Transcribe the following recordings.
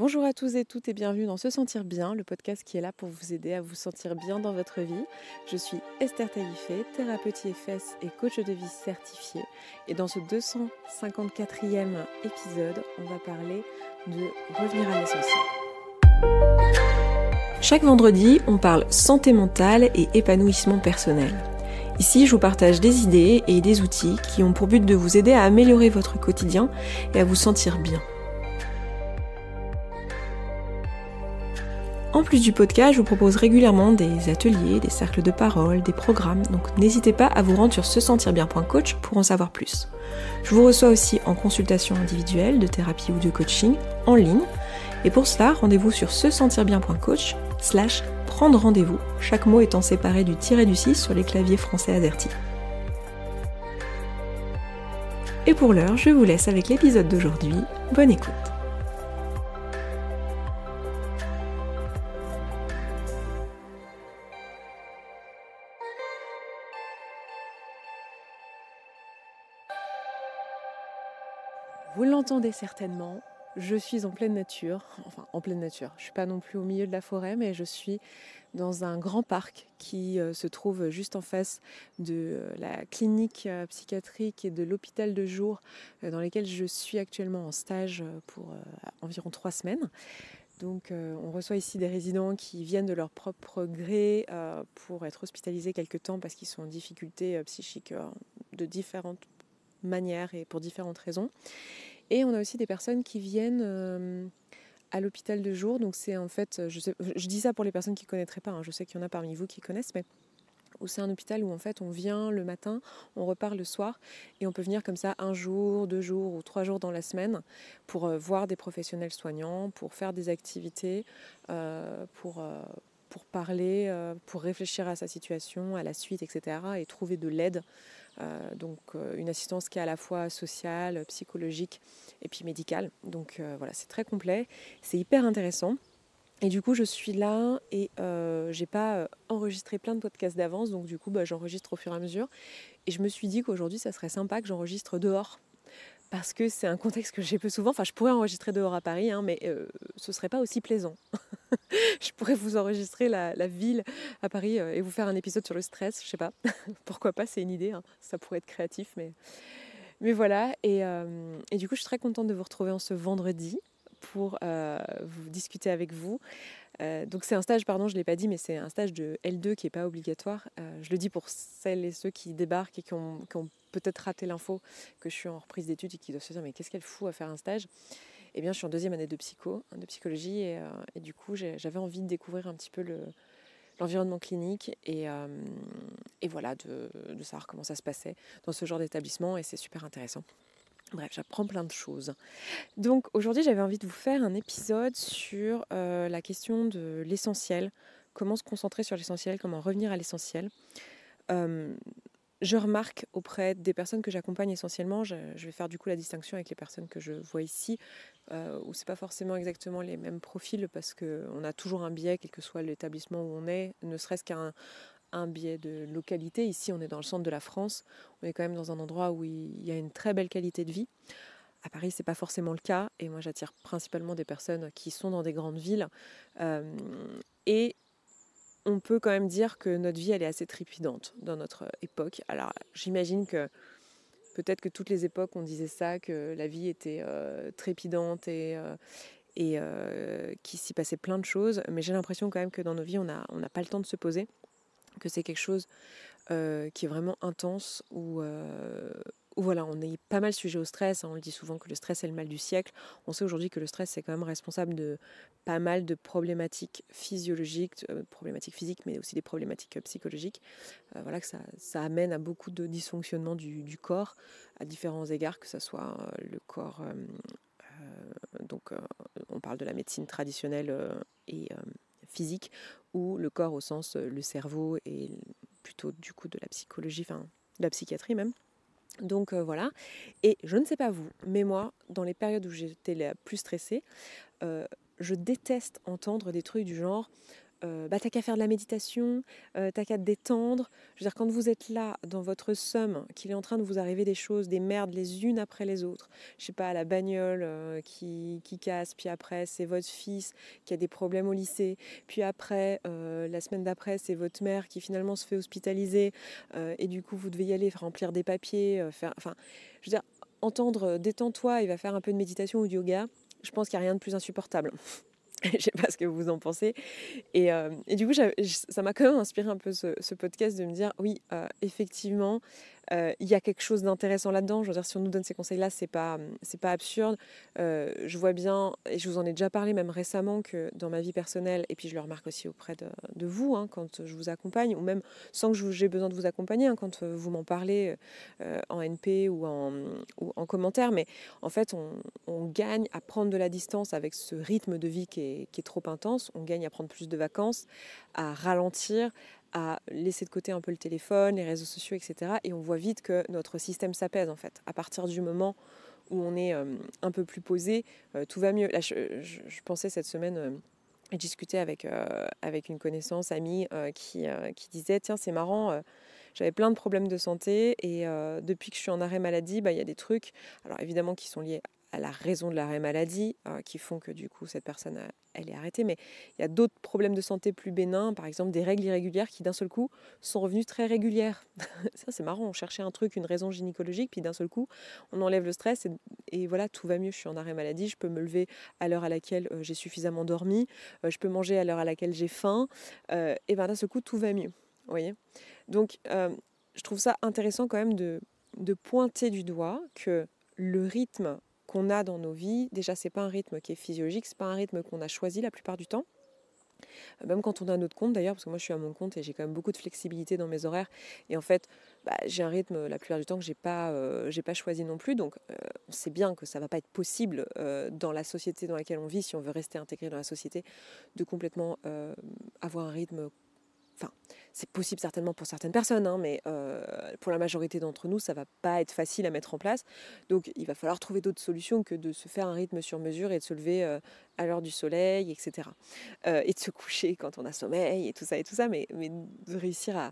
Bonjour à tous et toutes et bienvenue dans Se Sentir Bien, le podcast qui est là pour vous aider à vous sentir bien dans votre vie. Je suis Esther Taïfé, thérapeute IFS et coach de vie certifiée. Et dans ce 254e épisode, on va parler de revenir à l'essentiel. Chaque vendredi, on parle santé mentale et épanouissement personnel. Ici, je vous partage des idées et des outils qui ont pour but de vous aider à améliorer votre quotidien et à vous sentir bien. En plus du podcast, je vous propose régulièrement des ateliers, des cercles de parole, des programmes, donc n'hésitez pas à vous rendre sur se sentir bien.coach pour en savoir plus. Je vous reçois aussi en consultation individuelle, de thérapie ou de coaching, en ligne, et pour cela, rendez-vous sur se sentir bien.coach slash prendre rendez-vous, chaque mot étant séparé du tiré du 6 sur les claviers français AZERTY. Et pour l'heure, je vous laisse avec l'épisode d'aujourd'hui. Bonne écoute certainement, je suis en pleine nature, enfin en pleine nature, je ne suis pas non plus au milieu de la forêt, mais je suis dans un grand parc qui euh, se trouve juste en face de euh, la clinique euh, psychiatrique et de l'hôpital de jour dans lesquels je suis actuellement en stage pour environ trois semaines. Donc on reçoit ici des résidents qui viennent de leur propre gré pour être hospitalisés quelque temps parce qu'ils sont en difficulté psychique de différentes manières et pour différentes raisons. Et on a aussi des personnes qui viennent euh, à l'hôpital de jour. Donc c'est en fait, je, dis ça pour les personnes qui ne connaîtraient pas, hein. je sais qu'il y en a parmi vous qui connaissent, mais c'est un hôpital où en fait on vient le matin, on repart le soir et on peut venir comme ça un jour, deux jours ou trois jours dans la semaine pour euh, voir des professionnels soignants, pour faire des activités, euh, pour, pour parler, euh, pour réfléchir à sa situation, à la suite, etc. et trouver de l'aide. Euh, donc euh, une assistance qui est à la fois sociale, psychologique et puis médicale. Donc voilà, c'est très complet, c'est hyper intéressant. Et du coup, je suis là et euh, j'ai pas enregistré plein de podcasts d'avance, donc du coup, bah, j'enregistre au fur et à mesure. Et je me suis dit qu'aujourd'hui, ça serait sympa que j'enregistre dehors parce que c'est un contexte que j'ai peu souvent. Enfin, je pourrais enregistrer dehors à Paris, hein, mais euh, ce ne serait pas aussi plaisant. je pourrais vous enregistrer la, ville à Paris euh, et vous faire un épisode sur le stress, je ne sais pas. Pourquoi pas, c'est une idée, hein. ça pourrait être créatif, mais, mais voilà. Et, euh, et, du coup, je suis très contente de vous retrouver en ce vendredi pour euh, discuter avec vous. Euh, donc c'est un stage, pardon, je ne l'ai pas dit, mais c'est un stage de L2 qui n'est pas obligatoire. Euh, je le dis pour celles et ceux qui débarquent et qui ont, peut-être raté l'info que je suis en reprise d'études et qui doivent se dire mais qu'est-ce qu'elle fout à faire un stage Eh bien je suis en deuxième année de psycho, hein, de psychologie et, du coup j'avais envie de découvrir un petit peu l'environnement clinique et, voilà de, savoir comment ça se passait dans ce genre d'établissement et c'est super intéressant. Bref, j'apprends plein de choses. Donc aujourd'hui, j'avais envie de vous faire un épisode sur euh, la question de l'essentiel, comment se concentrer sur l'essentiel, comment revenir à l'essentiel. je remarque auprès des personnes que j'accompagne essentiellement, je, vais faire du coup la distinction avec les personnes que je vois ici, euh, où où n'est pas forcément exactement les mêmes profils parce qu'on a toujours un biais, quel que soit l'établissement où on est, ne serait-ce qu'un un biais de localité. Ici, on est dans le centre de la France. On est quand même dans un endroit où il y a une très belle qualité de vie. À Paris, c'est pas forcément le cas. Et moi, j'attire principalement des personnes qui sont dans des grandes villes. Euh, et on peut quand même dire que notre vie, elle est assez trépidante dans notre époque. Alors, j'imagine que peut-être que toutes les époques, on disait ça, que la vie était euh, trépidante et, euh, et qu'il s'y passait plein de choses. Mais j'ai l'impression quand même que dans nos vies, on n'a pas le temps de se poser que c'est quelque chose qui est vraiment intense, ou voilà, on est pas mal sujet au stress. Hein. on le dit souvent que le stress est le mal du siècle. On sait aujourd'hui que le stress est quand même responsable de pas mal de problématiques physiologiques, problématiques physiques, mais aussi des problématiques psychologiques. voilà que ça, amène à beaucoup de dysfonctionnements du, du, corps à différents égards, que ce soit le corps. donc, on parle de la médecine traditionnelle et physique ou le corps au sens le cerveau et plutôt du coup de la psychologie, enfin de la psychiatrie même. Donc voilà. Et je ne sais pas vous, mais moi, dans les périodes où j'étais la plus stressée, je déteste entendre des trucs du genre euh, bah, t'as qu'à faire de la méditation, euh, t'as qu'à te détendre. Je veux dire, quand vous êtes là dans votre somme, qu'il est en train de vous arriver des choses, des merdes les unes après les autres, je sais pas, la bagnole euh, qui, qui, casse, puis après c'est votre fils qui a des problèmes au lycée, puis après, la semaine d'après, c'est votre mère qui finalement se fait hospitaliser, et du coup vous devez y aller, remplir des papiers, faire. Enfin, je veux dire, entendre détends-toi il va faire un peu de méditation ou de yoga, je pense qu'il n'y a rien de plus insupportable. je sais pas ce que vous en pensez. Et, euh, du coup, ça m'a quand même inspiré un peu ce, podcast de me dire, oui, euh, effectivement, il y a quelque chose d'intéressant là-dedans. Je veux dire, si on nous donne ces conseils-là, c'est pas, mmh, c'est pas absurde. je vois bien, et je vous en ai déjà parlé même récemment, que dans ma vie personnelle, et puis je le remarque aussi auprès de, vous, hein, quand je vous accompagne, ou même sans que j'ai besoin de vous accompagner, hein, quand vous m'en parlez en NP ou en, mmh, ou en, commentaire, mais en fait, on, on, gagne à prendre de la distance avec ce rythme de vie qui est, qui est trop intense, on gagne à prendre plus de vacances, à ralentir, à laisser de côté un peu le téléphone, les réseaux sociaux, etc. Et on voit vite que notre système s'apaise en fait. À partir du moment où on est euh, un peu plus posé, euh, tout va mieux. Là, je, pensais cette semaine euh, discuter avec, avec une connaissance, amie, qui, qui disait, tiens, c'est marrant j'avais plein de problèmes de santé et depuis que je suis en arrêt maladie, bah, il y a des trucs, alors évidemment qui sont liés à la raison de l'arrêt maladie hein, qui font que du coup cette personne elle est arrêtée. Mais il y a d'autres problèmes de santé plus bénins, par exemple des règles irrégulières qui d'un seul coup sont revenues très régulières. Ça c'est marrant, on cherchait un truc, une raison gynécologique, puis d'un seul coup on enlève le stress et, voilà tout va mieux. Je suis en arrêt maladie, je peux me lever à l'heure à laquelle euh, j'ai suffisamment dormi, euh, je peux manger à l'heure à laquelle j'ai faim, euh, et ben d'un seul coup tout va mieux. Vous voyez Donc je trouve ça intéressant quand même de, de pointer du doigt que le rythme qu'on a dans nos vies. Déjà, c'est pas un rythme qui est physiologique, c'est pas un rythme qu'on a choisi la plupart du temps. Euh, même quand on a notre compte d'ailleurs, parce que moi je suis à mon compte et j'ai quand même beaucoup de flexibilité dans mes horaires. Et en fait, bah, j'ai un rythme la plupart du temps que j'ai pas, euh, j'ai pas choisi non plus. Donc euh, on sait bien que ça va pas être possible dans la société dans laquelle on vit, si on veut rester intégré dans la société, de complètement avoir un rythme. Enfin, c'est possible certainement pour certaines personnes, hein, mais pour la majorité d'entre nous, ça va pas être facile à mettre en place. Donc il va falloir trouver d'autres solutions que de se faire un rythme sur mesure et de se lever à l'heure du soleil, etc. et de se coucher quand on a sommeil et tout ça et tout ça, mais, de réussir à,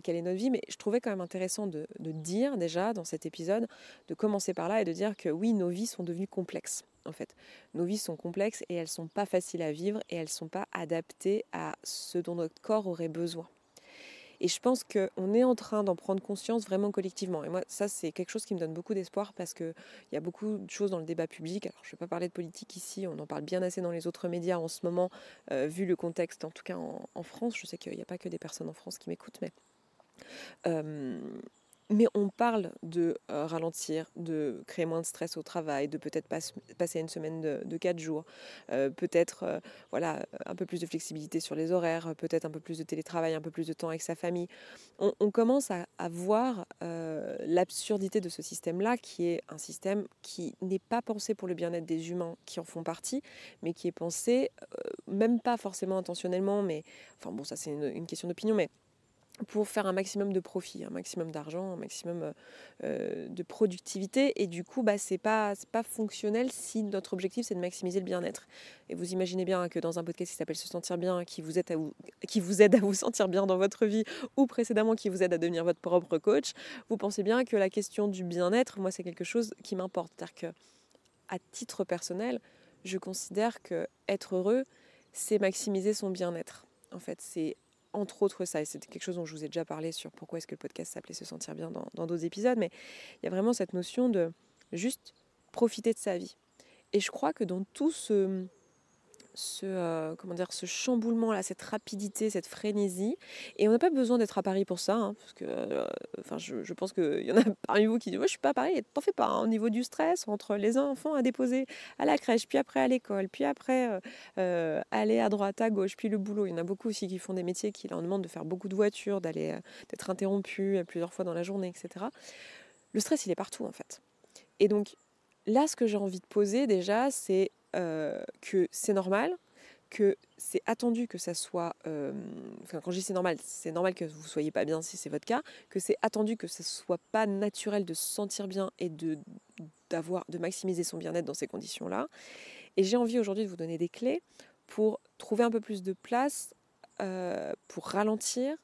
caler notre vie. Mais je trouvais quand même intéressant de, de dire déjà dans cet épisode, de commencer par là et de dire que oui, nos vies sont devenues complexes en fait. Nos vies sont complexes et elles sont pas faciles à vivre et elles sont pas adaptées à ce dont notre corps aurait besoin. Et je pense qu'on est en train d'en prendre conscience vraiment collectivement. Et moi, ça, c'est quelque chose qui me donne beaucoup d'espoir parce qu'il y a beaucoup de choses dans le débat public. Alors, je ne vais pas parler de politique ici, on en parle bien assez dans les autres médias en ce moment, euh, vu le contexte, en tout cas en, France. Je sais qu'il n'y a pas que des personnes en France qui m'écoutent, mais. Euh, mais on parle de euh, ralentir, de créer moins de stress au travail, de peut-être pas, passer une semaine de, quatre jours, euh, peut-être euh, voilà, un peu plus de flexibilité sur les horaires, peut-être un peu plus de télétravail, un peu plus de temps avec sa famille. On, commence à, voir l'absurdité de ce système-là, qui est un système qui n'est pas pensé pour le bien-être des humains qui en font partie, mais qui est pensé, même pas forcément intentionnellement, mais enfin bon, ça c'est une question d'opinion, mais pour faire un maximum de profit, un maximum d'argent, un maximum euh, euh, de productivité. Et du coup, bah, ce n'est pas, pas fonctionnel si notre objectif, c'est de maximiser le bien-être. Et vous imaginez bien que dans un podcast qui s'appelle Se sentir bien, qui vous, aide à vous, qui vous aide à vous sentir bien dans votre vie, ou précédemment qui vous aide à devenir votre propre coach, vous pensez bien que la question du bien-être, moi, c'est quelque chose qui m'importe. C'est-à-dire que, à titre personnel, je considère que être heureux, c'est maximiser son bien-être. En fait, c'est entre autres ça, et c'est quelque chose dont je vous ai déjà parlé sur pourquoi est-ce que le podcast s'appelait Se sentir bien dans, d'autres épisodes, mais il y a vraiment cette notion de juste profiter de sa vie. Et je crois que dans tout ce, ce, euh, comment dire, ce chamboulement, là, cette rapidité, cette frénésie. Et on n'a pas besoin d'être à Paris pour ça, hein, parce que euh, enfin, je, pense qu'il y en a parmi vous qui disent moi, Je suis pas à Paris, t'en fais pas. Hein, au niveau du stress, entre les enfants à déposer à la crèche, puis après à l'école, puis après euh, aller à droite, à gauche, puis le boulot. Il y en a beaucoup aussi qui font des métiers qui leur demandent de faire beaucoup de voitures, d'aller, d'être interrompus plusieurs fois dans la journée, etc. Le stress, il est partout en fait. Et donc, là, ce que j'ai envie de poser déjà, c'est euh, que c'est normal, que c'est attendu que ça soit. Euh, enfin, quand je dis c'est normal, c'est normal que vous soyez pas bien si c'est votre cas, que c'est attendu que ça soit pas naturel de se sentir bien et de, d'avoir, de maximiser son bien-être dans ces conditions-là. Et j'ai envie aujourd'hui de vous donner des clés pour trouver un peu plus de place, euh, pour ralentir,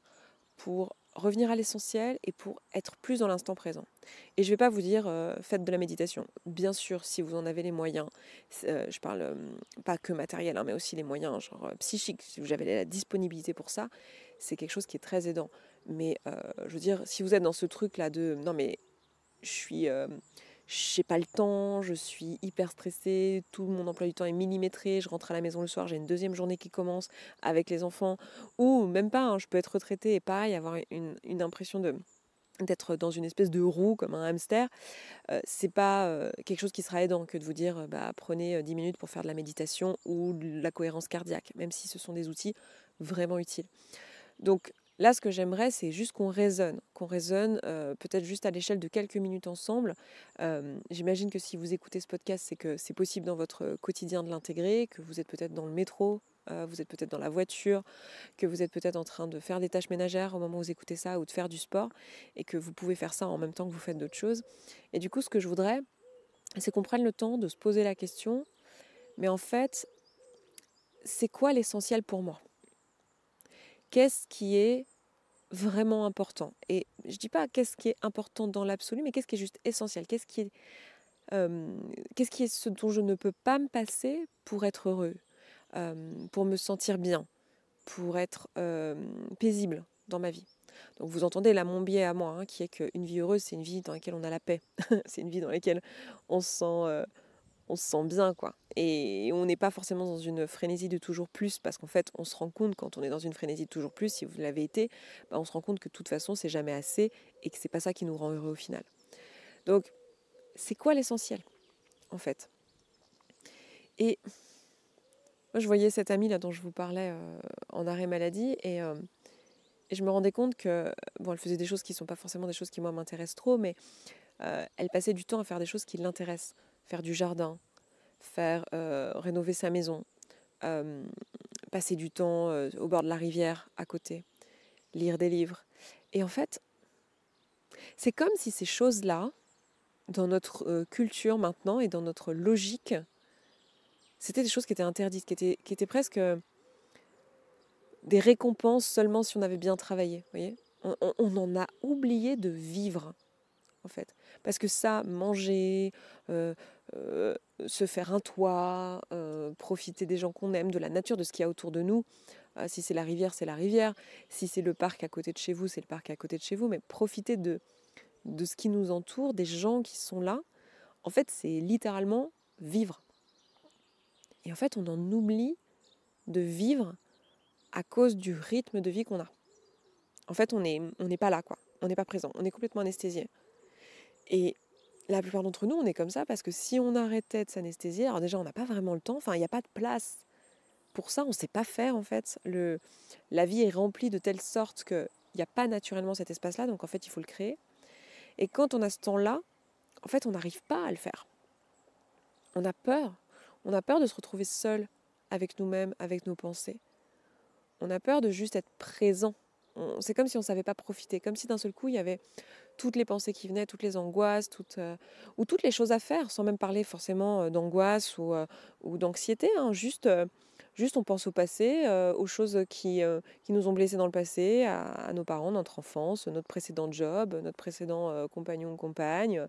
pour revenir à l'essentiel et pour être plus dans l'instant présent. Et je ne vais pas vous dire euh, faites de la méditation. Bien sûr, si vous en avez les moyens, euh, je parle euh, pas que matériel, hein, mais aussi les moyens genre psychiques, si vous avez la disponibilité pour ça, c'est quelque chose qui est très aidant. Mais je veux dire, si vous êtes dans ce truc-là de non mais je suis je n'ai pas le temps, je suis hyper stressée, tout mon emploi du temps est millimétré, je rentre à la maison le soir, j'ai une deuxième journée qui commence avec les enfants, ou même pas, hein, je peux être retraitée et pareil, avoir une, impression de d'être dans une espèce de roue comme un hamster, euh, c'est pas euh, quelque chose qui sera aidant que de vous dire bah, prenez 10 euh, minutes pour faire de la méditation ou de la cohérence cardiaque, même si ce sont des outils vraiment utiles. Donc Là, ce que j'aimerais, c'est juste qu'on raisonne, qu'on raisonne euh, peut-être juste à l'échelle de quelques minutes ensemble. Euh, j'imagine que si vous écoutez ce podcast, c'est que c'est possible dans votre quotidien de l'intégrer, que vous êtes peut-être dans le métro, euh, vous êtes peut-être dans la voiture, que vous êtes peut-être en train de faire des tâches ménagères au moment où vous écoutez ça ou de faire du sport, et que vous pouvez faire ça en même temps que vous faites d'autres choses. Et du coup, ce que je voudrais, c'est qu'on prenne le temps de se poser la question, mais en fait, c'est quoi l'essentiel pour moi qu'est-ce qui est vraiment important. Et je ne dis pas qu'est-ce qui est important dans l'absolu, mais qu'est-ce qui est juste essentiel, qu'est-ce qui est, qu'est-ce qui est ce dont je ne peux pas me passer pour être heureux, pour me sentir bien, pour être paisible dans ma vie. Donc vous entendez là mon biais à moi, hein, qui est qu'une vie heureuse, c'est une vie dans laquelle on a la paix, c'est une vie dans laquelle on se sent, on se sent bien, quoi. Et on n'est pas forcément dans une frénésie de toujours plus, parce qu'en fait, on se rend compte, quand on est dans une frénésie de toujours plus, si vous l'avez été, bah, on se rend compte que de toute façon, c'est jamais assez et que c'est pas ça qui nous rend heureux au final. Donc, c'est quoi l'essentiel, en fait Et je voyais cette amie là dont je vous parlais euh, en arrêt maladie euh, et, je me rendais compte que, bon, elle faisait des choses qui ne sont pas forcément des choses qui, moi, m'intéressent trop, mais euh, elle passait du temps à faire des choses qui l'intéressent. Faire du jardin, faire euh, rénover sa maison, euh, passer du temps euh, au bord de la rivière à côté, lire des livres. Et en fait, c'est comme si ces choses-là, dans notre culture maintenant et dans notre logique, c'était des choses qui étaient interdites, qui étaient, qui étaient presque des récompenses seulement si on avait bien travaillé. Voyez on, en a oublié de vivre en fait. Parce que ça, manger, euh, se faire un toit, euh, profiter des gens qu'on aime, de la nature, de ce qu'il y a autour de nous. Euh, si c'est la rivière, c'est la rivière. Si c'est le parc à côté de chez vous, c'est le parc à côté de chez vous. Mais profiter de, de ce qui nous entoure, des gens qui sont là. En fait, c'est littéralement vivre. Et en fait, on en oublie de vivre à cause du rythme de vie qu'on a. En fait, on n'est on n'est pas là, quoi. On n'est pas présent. On est complètement anesthésié. Et la plupart d'entre nous, on est comme ça parce que si on arrêtait de s'anesthésier, alors déjà, on n'a pas vraiment le temps, enfin, il n'y a pas de place pour ça, on ne sait pas faire en fait. Le, la vie est remplie de telle sorte qu'il n'y a pas naturellement cet espace-là, donc en fait, il faut le créer. Et quand on a ce temps-là, en fait, on n'arrive pas à le faire. On a peur. On a peur de se retrouver seul avec nous-mêmes, avec nos pensées. On a peur de juste être présent c'est comme si on ne savait pas profiter, comme si d'un seul coup il y avait toutes les pensées qui venaient, toutes les angoisses, toutes, euh, ou toutes les choses à faire, sans même parler forcément euh, d'angoisse ou, euh, d'anxiété, hein, juste Juste, on pense au passé, euh, aux choses euh, qui, nous ont blessés dans le passé, à, nos parents, notre enfance, notre précédent job, notre précédent euh, compagnon compagne.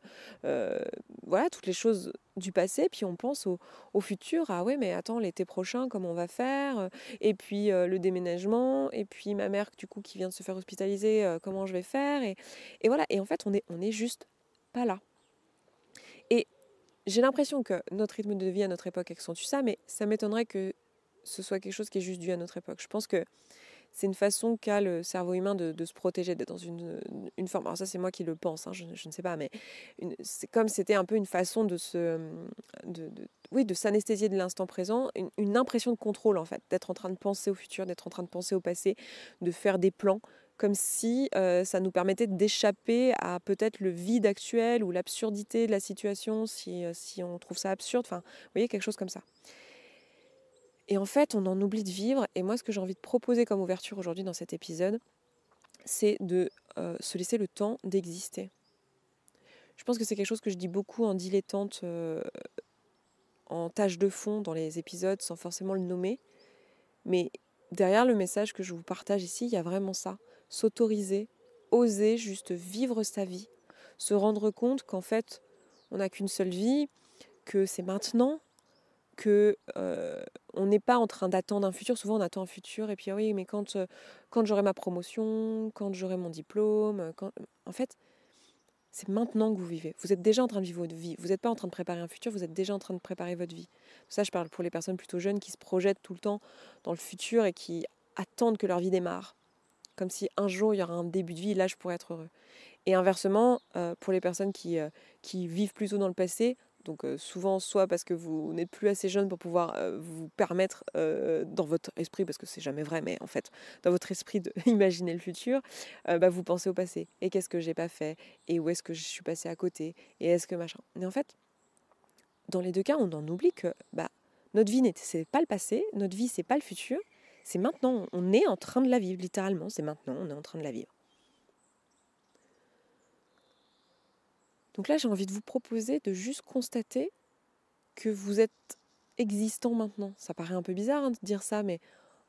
voilà, toutes les choses du passé. Puis on pense au, futur. Ah ouais, mais attends, l'été prochain, comment on va faire Et puis le déménagement. Et puis ma mère, du coup, qui vient de se faire hospitaliser, comment je vais faire et, et voilà. Et en fait, on est, on est juste pas là. Et j'ai l'impression que notre rythme de vie à notre époque accentue ça, mais ça m'étonnerait que ce soit quelque chose qui est juste dû à notre époque. Je pense que c'est une façon qu'a le cerveau humain de, se protéger, d'être dans une, forme. Alors ça, c'est moi qui le pense, hein, je, ne sais pas, mais c'est comme c'était un peu une façon de se, euh, de, oui, de s'anesthésier de l'instant présent, une, impression de contrôle en fait, d'être en train de penser au futur, d'être en train de penser au passé, de faire des plans, comme si euh, ça nous permettait d'échapper à peut-être le vide actuel ou l'absurdité de la situation, si, euh, si on trouve ça absurde. Enfin, vous voyez quelque chose comme ça. Et en fait, on en oublie de vivre. Et moi, ce que j'ai envie de proposer comme ouverture aujourd'hui dans cet épisode, c'est de euh, se laisser le temps d'exister. Je pense que c'est quelque chose que je dis beaucoup en dilettante, euh, en tâche de fond dans les épisodes, sans forcément le nommer. Mais derrière le message que je vous partage ici, il y a vraiment ça. S'autoriser, oser juste vivre sa vie, se rendre compte qu'en fait, on n'a qu'une seule vie, que c'est maintenant, que... Euh, on n'est pas en train d'attendre un futur. Souvent, on attend un futur et puis oui, mais quand, quand j'aurai ma promotion, quand j'aurai mon diplôme, en fait, c'est maintenant que vous vivez. Vous êtes déjà en train de vivre votre vie. Vous n'êtes pas en train de préparer un futur, vous êtes déjà en train de préparer votre vie. Ça, je parle pour les personnes plutôt jeunes qui se projettent tout le temps dans le futur et qui attendent que leur vie démarre. Comme si un jour, il y aura un début de vie, là, je pourrais être heureux. Et inversement, pour les personnes qui, qui vivent plutôt dans le passé, donc souvent, soit parce que vous n'êtes plus assez jeune pour pouvoir vous permettre dans votre esprit, parce que c'est jamais vrai, mais en fait, dans votre esprit d'imaginer le futur, bah, vous pensez au passé. Et qu'est-ce que j'ai pas fait Et où est-ce que je suis passé à côté Et est-ce que machin Mais en fait, dans les deux cas, on en oublie que bah, notre vie, n'est pas le passé, notre vie, c'est pas le futur, c'est maintenant. On est en train de la vivre, littéralement, c'est maintenant, on est en train de la vivre. Donc là, j'ai envie de vous proposer de juste constater que vous êtes existant maintenant. Ça paraît un peu bizarre hein, de dire ça, mais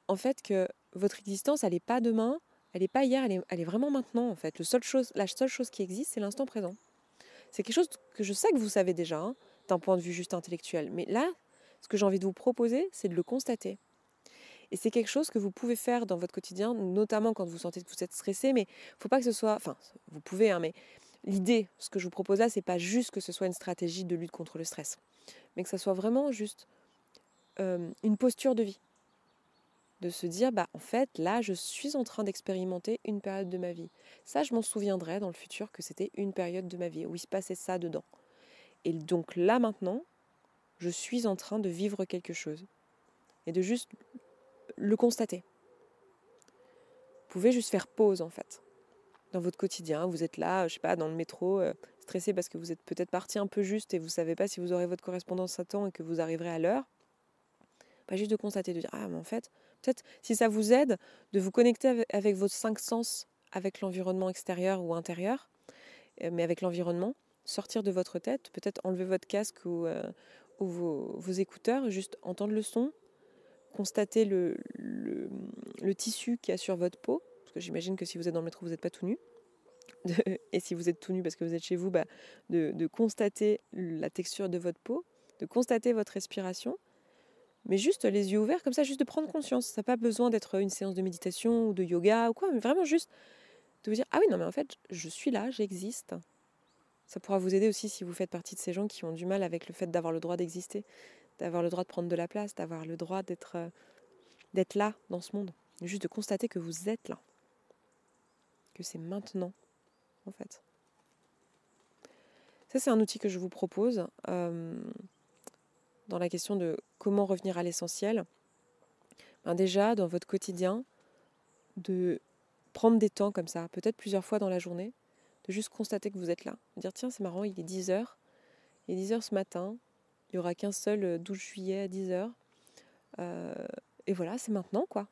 en fait que votre existence, elle n'est pas demain, elle n'est pas hier, elle est, vraiment maintenant en fait. la seule chose qui existe, c'est l'instant présent. C'est quelque chose que je sais que vous savez déjà, hein, d'un point de vue juste intellectuel. Mais là, ce que j'ai envie de vous proposer, c'est de le constater. Et c'est quelque chose que vous pouvez faire dans votre quotidien, notamment quand vous sentez que vous êtes stressé, mais il ne faut pas que ce soit... Enfin, vous pouvez, hein, mais l'idée, ce que je vous propose là, c'est pas juste que ce soit une stratégie de lutte contre le stress, mais que ce soit vraiment juste euh, une posture de vie. De se dire, bah en fait, là, je suis en train d'expérimenter une période de ma vie. Ça, je m'en souviendrai dans le futur que c'était une période de ma vie où il se passait ça dedans. Et donc là, maintenant, je suis en train de vivre quelque chose. Et de juste le constater. Vous pouvez juste faire pause, en fait votre quotidien. Vous êtes là, je sais pas, dans le métro, euh, stressé parce que vous êtes peut-être parti un peu juste et vous savez pas si vous aurez votre correspondance à temps et que vous arriverez à l'heure. Pas bah, juste de constater, de dire ah mais en fait, peut-être si ça vous aide de vous connecter avec, vos cinq sens, avec l'environnement extérieur ou intérieur, euh, mais avec l'environnement, sortir de votre tête, peut-être enlever votre casque ou, euh, vos, écouteurs, juste entendre le son, constater le, le, le tissu qu'il y a sur votre peau j'imagine que si vous êtes dans le métro, vous n'êtes pas tout nu. et si vous êtes tout nu parce que vous êtes chez vous, bah, de, constater la texture de votre peau, de constater votre respiration, mais juste les yeux ouverts, comme ça, juste de prendre conscience. Ça n'a pas besoin d'être une séance de méditation ou de yoga ou quoi, mais vraiment juste de vous dire Ah oui, non, mais en fait, je suis là, j'existe. Ça pourra vous aider aussi si vous faites partie de ces gens qui ont du mal avec le fait d'avoir le droit d'exister, d'avoir le droit de prendre de la place, d'avoir le droit d'être euh, là dans ce monde. Juste de constater que vous êtes là que c'est maintenant, en fait. Ça, c'est un outil que je vous propose euh, dans la question de comment revenir à l'essentiel. Ben déjà, dans votre quotidien, de prendre des temps comme ça, peut-être plusieurs fois dans la journée, de juste constater que vous êtes là. Dire tiens, c'est marrant, il est 10h, il est 10h ce matin, il n'y aura qu'un seul 12 euh, juillet à 10h. Euh, et voilà, c'est maintenant quoi.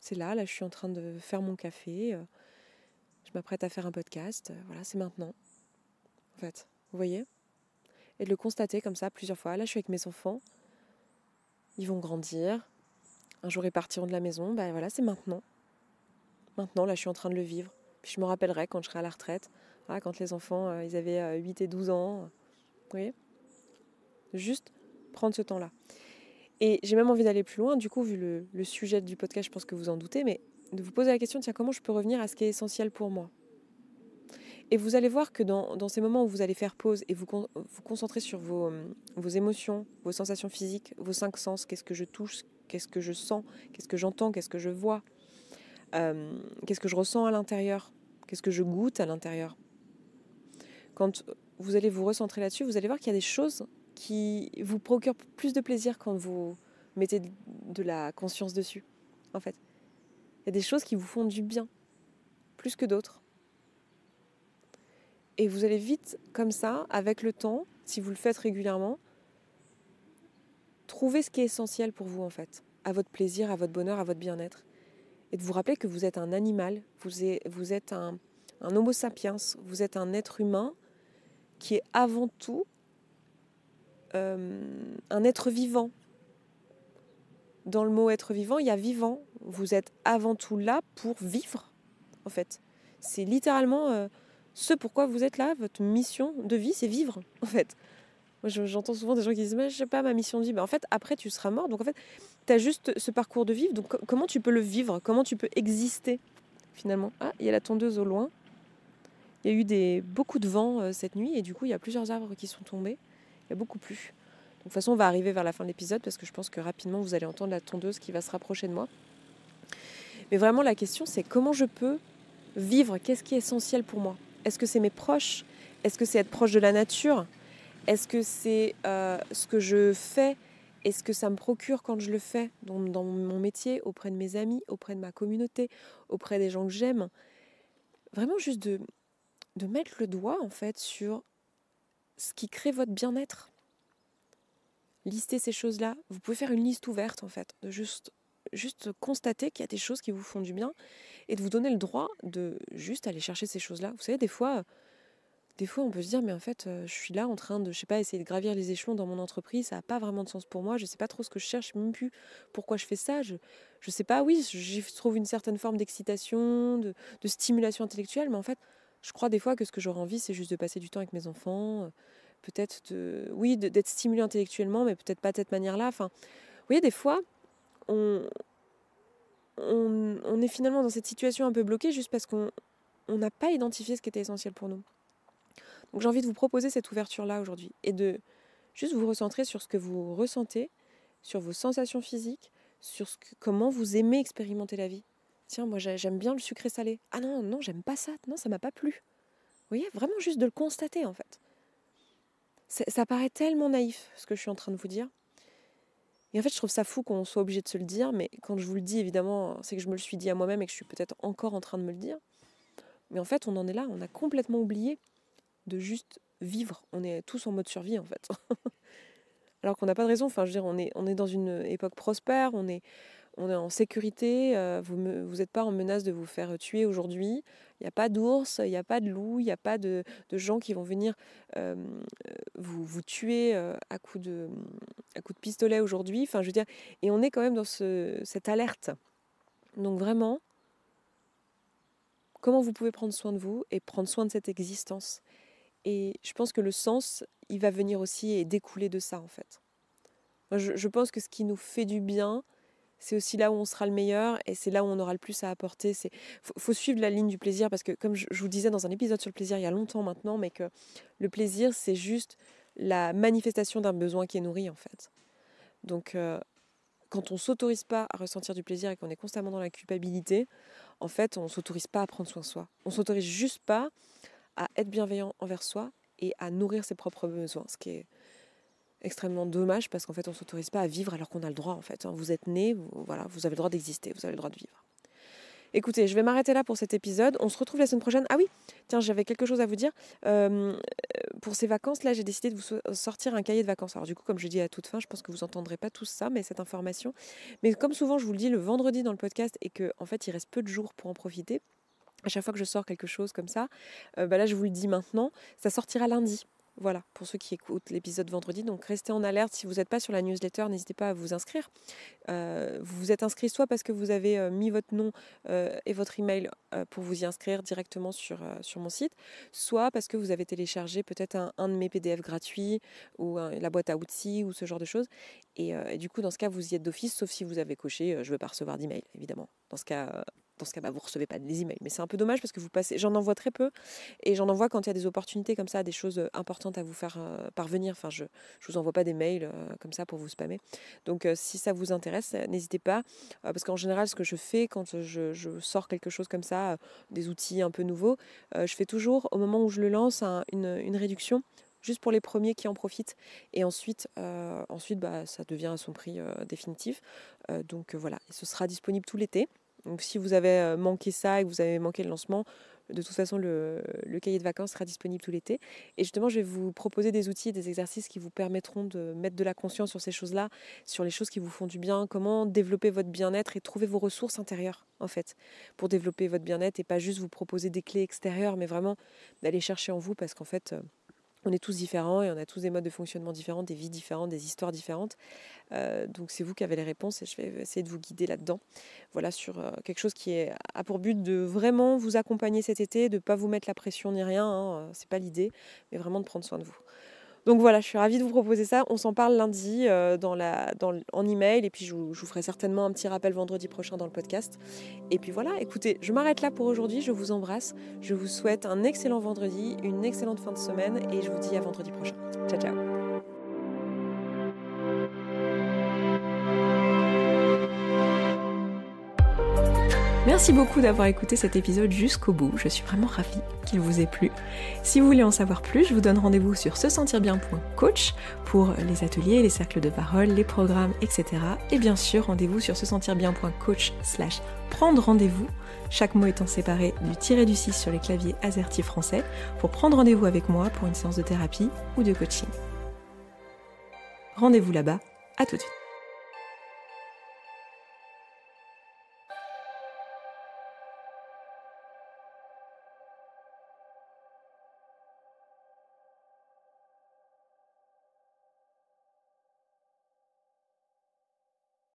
C'est là, là je suis en train de faire mon café, je m'apprête à faire un podcast, euh, voilà, c'est maintenant. En fait, vous voyez Et de le constater comme ça plusieurs fois. Là, je suis avec mes enfants, ils vont grandir, un jour ils partiront de la maison, ben voilà, c'est maintenant. Maintenant, là, je suis en train de le vivre. Puis je me rappellerai quand je serai à la retraite, ah, quand les enfants, euh, ils avaient 8 euh, et 12 ans. Vous voyez Juste prendre ce temps-là. Et j'ai même envie d'aller plus loin, du coup, vu le, le sujet du podcast, je pense que vous en doutez, mais de vous poser la question, tiens, comment je peux revenir à ce qui est essentiel pour moi Et vous allez voir que dans, ces moments où vous allez faire pause et vous, vous concentrer sur vos, euh, vos, émotions, vos sensations physiques, vos cinq sens, qu'est-ce que je touche, qu'est-ce que je sens, qu'est-ce que j'entends, qu'est-ce que je vois, euh, qu'est-ce que je ressens à l'intérieur, qu'est-ce que je goûte à l'intérieur. Quand vous allez vous recentrer là-dessus, vous allez voir qu'il y a des choses qui vous procurent plus de plaisir quand vous mettez de la conscience dessus, en fait. Il y a des choses qui vous font du bien, plus que d'autres. Et vous allez vite, comme ça, avec le temps, si vous le faites régulièrement, trouver ce qui est essentiel pour vous, en fait, à votre plaisir, à votre bonheur, à votre bien-être. Et de vous rappeler que vous êtes un animal, vous êtes, un, homo sapiens, vous êtes un être humain qui est avant tout euh, un être vivant dans le mot être vivant, il y a vivant. Vous êtes avant tout là pour vivre, en fait. C'est littéralement euh, ce pourquoi vous êtes là. Votre mission de vie, c'est vivre, en fait. Moi, j'entends souvent des gens qui disent Mais je sais pas, ma mission de vie. Ben, en fait, après, tu seras mort. Donc, en fait, tu as juste ce parcours de vivre. Donc, comment tu peux le vivre Comment tu peux exister, finalement Ah, il y a la tondeuse au loin. Il y a eu des, beaucoup de vent euh, cette nuit et du coup, il y a plusieurs arbres qui sont tombés. Il y a beaucoup plus de toute façon, on va arriver vers la fin de l'épisode parce que je pense que rapidement, vous allez entendre la tondeuse qui va se rapprocher de moi. Mais vraiment, la question, c'est comment je peux vivre Qu'est-ce qui est essentiel pour moi Est-ce que c'est mes proches Est-ce que c'est être proche de la nature Est-ce que c'est euh, ce que je fais Est-ce que ça me procure quand je le fais dans, dans mon métier, auprès de mes amis, auprès de ma communauté, auprès des gens que j'aime Vraiment juste de, de mettre le doigt en fait sur ce qui crée votre bien-être lister ces choses-là. Vous pouvez faire une liste ouverte en fait, de juste, juste constater qu'il y a des choses qui vous font du bien et de vous donner le droit de juste aller chercher ces choses-là. Vous savez, des fois, des fois on peut se dire mais en fait euh, je suis là en train de je sais pas essayer de gravir les échelons dans mon entreprise ça n'a pas vraiment de sens pour moi je ne sais pas trop ce que je cherche même plus pourquoi je fais ça je ne sais pas oui j'y trouve une certaine forme d'excitation de, de, stimulation intellectuelle mais en fait je crois des fois que ce que j'aurais envie c'est juste de passer du temps avec mes enfants euh, peut-être de, oui, d'être stimulé intellectuellement, mais peut-être pas de cette manière-là. Enfin, vous voyez, des fois, on, on, est finalement dans cette situation un peu bloquée juste parce qu'on n'a pas identifié ce qui était essentiel pour nous. Donc j'ai envie de vous proposer cette ouverture-là aujourd'hui et de juste vous recentrer sur ce que vous ressentez, sur vos sensations physiques, sur ce comment vous aimez expérimenter la vie. Tiens, moi j'aime bien le sucré salé. Ah non, non, j'aime pas ça. Non, ça m'a pas plu. Vous voyez, vraiment juste de le constater en fait ça, paraît tellement naïf ce que je suis en train de vous dire. Et en fait, je trouve ça fou qu'on soit obligé de se le dire, mais quand je vous le dis, évidemment, c'est que je me le suis dit à moi-même et que je suis peut-être encore en train de me le dire. Mais en fait, on en est là, on a complètement oublié de juste vivre. On est tous en mode survie, en fait. Alors qu'on n'a pas de raison. Enfin, je veux dire, on est, on est dans une époque prospère, on est, on est en sécurité, euh, vous n'êtes pas en menace de vous faire tuer aujourd'hui, il n'y a pas d'ours, il n'y a pas de loup, il n'y a pas de, gens qui vont venir euh, vous, tuer euh, à coups de, coup de pistolet aujourd'hui, enfin je veux dire, et on est quand même dans cette alerte. Donc vraiment, comment vous pouvez prendre soin de vous et prendre soin de cette existence Et je pense que le sens, il va venir aussi et découler de ça en fait. je pense que ce qui nous fait du bien, c'est aussi là où on sera le meilleur et c'est là où on aura le plus à apporter. Il faut, suivre la ligne du plaisir parce que comme je, vous disais dans un épisode sur le plaisir il y a longtemps maintenant, mais que le plaisir c'est juste la manifestation d'un besoin qui est nourri en fait. Donc euh, quand on s'autorise pas à ressentir du plaisir et qu'on est constamment dans la culpabilité, en fait on s'autorise pas à prendre soin de soi. On s'autorise juste pas à être bienveillant envers soi et à nourrir ses propres besoins, ce qui est extrêmement dommage parce qu'en fait on s'autorise pas à vivre alors qu'on a le droit en fait. Hein. Vous êtes né, vous, voilà, vous avez le droit d'exister, vous avez le droit de vivre. Écoutez, je vais m'arrêter là pour cet épisode. On se retrouve la semaine prochaine. Ah oui, tiens, j'avais quelque chose à vous dire. Euh, pour ces vacances, là, j'ai décidé de vous sortir un cahier de vacances. Alors du coup, comme je dis à toute fin, je pense que vous n'entendrez pas tout ça, mais cette information. Mais comme souvent, je vous le dis le vendredi dans le podcast et qu'en en fait, il reste peu de jours pour en profiter. À chaque fois que je sors quelque chose comme ça, euh, bah là, je vous le dis maintenant, ça sortira lundi. Voilà, pour ceux qui écoutent l'épisode vendredi, donc restez en alerte. Si vous n'êtes pas sur la newsletter, n'hésitez pas à vous inscrire. Euh, vous vous êtes inscrit soit parce que vous avez euh, mis votre nom euh, et votre email pour vous y inscrire directement sur, sur mon site, soit parce que vous avez téléchargé peut-être un, de mes PDF gratuits ou la boîte à outils ou ce genre de choses. Et, du coup, dans ce cas, vous y êtes d'office, sauf si vous avez coché je veux pas recevoir d'email, évidemment. Dans ce cas, dans ce cas-là, bah, vous recevez pas des emails. Mais c'est un peu dommage parce que vous passez. J'en envoie très peu et j'en envoie quand il y a des opportunités comme ça, des choses euh, importantes à vous faire euh, parvenir. Enfin, je ne vous envoie pas des mails euh, comme ça pour vous spammer. Donc, si ça vous intéresse, n'hésitez pas. parce qu'en général, ce que je fais quand je, sors quelque chose comme ça, des outils un peu nouveaux, je fais toujours, au moment où je le lance, une, réduction juste pour les premiers qui en profitent. Et ensuite, ensuite bah, ça devient à son prix définitif. donc voilà, ce sera disponible tout l'été. Donc si vous avez euh, manqué ça et vous avez manqué le lancement, de toute façon, le, cahier de vacances sera disponible tout l'été. Et justement, je vais vous proposer des outils et des exercices qui vous permettront de mettre de la conscience sur ces choses-là, sur les choses qui vous font du bien, comment développer votre bien-être et trouver vos ressources intérieures, en fait, pour développer votre bien-être et pas juste vous proposer des clés extérieures, mais vraiment d'aller chercher en vous parce qu'en fait, euh, on est tous différents et on a tous des modes de fonctionnement différents, des vies différentes, des histoires différentes. Euh, donc c'est vous qui avez les réponses et je vais essayer de vous guider là-dedans. Voilà sur euh, quelque chose qui a pour but de vraiment vous accompagner cet été, de ne pas vous mettre la pression ni rien, hein, euh, c'est pas l'idée, mais vraiment de prendre soin de vous. Donc voilà, je suis ravie de vous proposer ça. On s'en parle lundi euh, dans la, en email et puis je je vous, ferai certainement un petit rappel vendredi prochain dans le podcast. Et puis voilà, écoutez, je m'arrête là pour aujourd'hui. Je vous embrasse. Je vous souhaite un excellent vendredi, une excellente fin de semaine et je vous dis à vendredi prochain. Ciao, ciao. Merci beaucoup d'avoir écouté cet épisode jusqu'au bout, je suis vraiment ravie qu'il vous ait plu. Si vous voulez en savoir plus, je vous donne rendez-vous sur se sentir bien.coach pour les ateliers, les cercles de parole, les programmes, etc. Et bien sûr, rendez-vous sur se sentir bien.coach slash prendre rendez-vous, chaque mot étant séparé du tiré du 6 sur les claviers AZERTY français, pour prendre rendez-vous avec moi pour une séance de thérapie ou de coaching. Rendez-vous là-bas, à tout de suite.